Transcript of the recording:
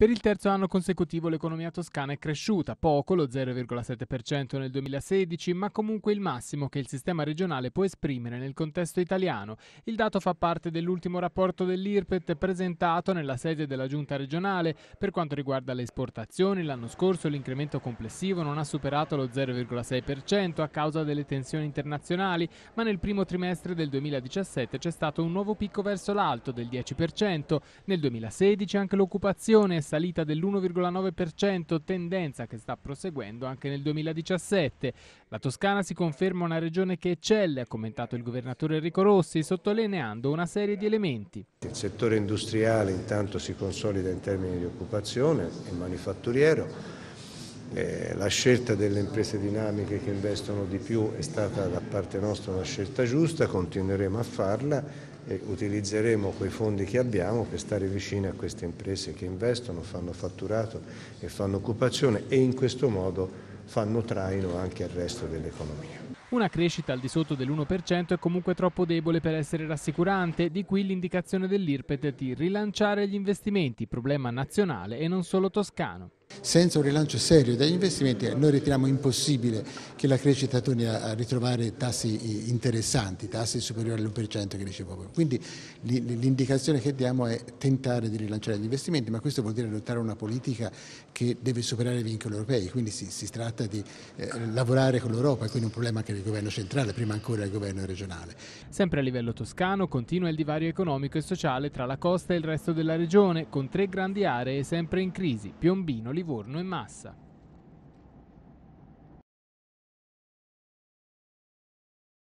Per il terzo anno consecutivo l'economia toscana è cresciuta, poco, lo 0,7% nel 2016, ma comunque il massimo che il sistema regionale può esprimere nel contesto italiano. Il dato fa parte dell'ultimo rapporto dell'IRPET presentato nella sede della Giunta regionale. Per quanto riguarda le esportazioni, l'anno scorso l'incremento complessivo non ha superato lo 0,6% a causa delle tensioni internazionali, ma nel primo trimestre del 2017 c'è stato un nuovo picco verso l'alto del 10%. Nel 2016 anche l'occupazione è salita dell'1,9%, tendenza che sta proseguendo anche nel 2017. La Toscana si conferma una regione che eccelle, ha commentato il governatore Enrico Rossi, sottolineando una serie di elementi. Il settore industriale intanto si consolida in termini di occupazione e manifatturiero eh, la scelta delle imprese dinamiche che investono di più è stata da parte nostra una scelta giusta, continueremo a farla e utilizzeremo quei fondi che abbiamo per stare vicini a queste imprese che investono, fanno fatturato e fanno occupazione e in questo modo fanno traino anche al resto dell'economia. Una crescita al di sotto dell'1% è comunque troppo debole per essere rassicurante, di qui l'indicazione dell'IRPET di rilanciare gli investimenti, problema nazionale e non solo toscano. Senza un rilancio serio degli investimenti noi riteniamo impossibile che la crescita torni a ritrovare tassi eh, interessanti, tassi superiori all'1% che dicevo proprio. Quindi l'indicazione che diamo è tentare di rilanciare gli investimenti, ma questo vuol dire adottare una politica che deve superare i vincoli europei, quindi si, si tratta di eh, lavorare con l'Europa, quindi un problema anche del governo centrale, prima ancora del governo regionale. Sempre a livello toscano continua il divario economico e sociale tra la costa e il resto della regione, con tre grandi aree sempre in crisi, Piombino, Livorno e Massa.